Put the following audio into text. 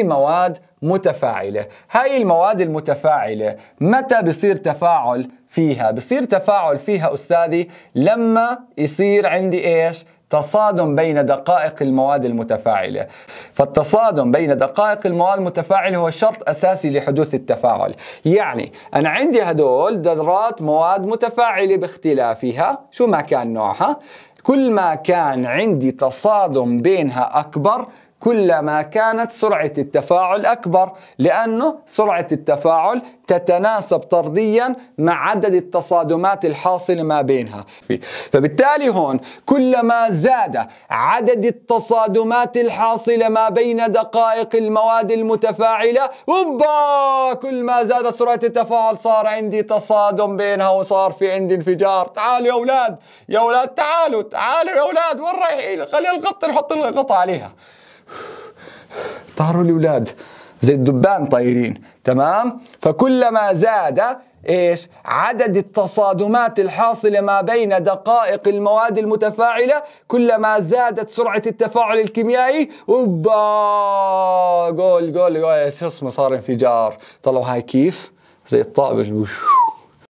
مواد متفاعلة هاي المواد المتفاعلة متى بصير تفاعل فيها بصير تفاعل فيها أستاذي لما يصير عندي إيش تصادم بين دقائق المواد المتفاعلة فالتصادم بين دقائق المواد المتفاعلة هو شرط أساسي لحدوث التفاعل يعني أنا عندي هدول ذرات مواد متفاعلة باختلافها شو ما كان نوعها كل ما كان عندي تصادم بينها أكبر كلما كانت سرعة التفاعل أكبر لأنه سرعة التفاعل تتناسب طرديا مع عدد التصادمات الحاصلة ما بينها فبالتالي هون كلما زاد عدد التصادمات الحاصلة ما بين دقائق المواد المتفاعلة أوبا كل ما زاد سرعة التفاعل صار عندي تصادم بينها وصار في عندي انفجار تعالوا يا أولاد يا أولاد تعالوا تعالوا يا أولاد وين رايحين خلينا القط نحط القطة عليها طاروا الاولاد زي الدبان طايرين تمام فكلما زاد ايش عدد التصادمات الحاصله ما بين دقائق المواد المتفاعله كلما زادت سرعه التفاعل الكيميائي وبا جول جول شو اسمه صار انفجار طلعوا هاي كيف زي الطابش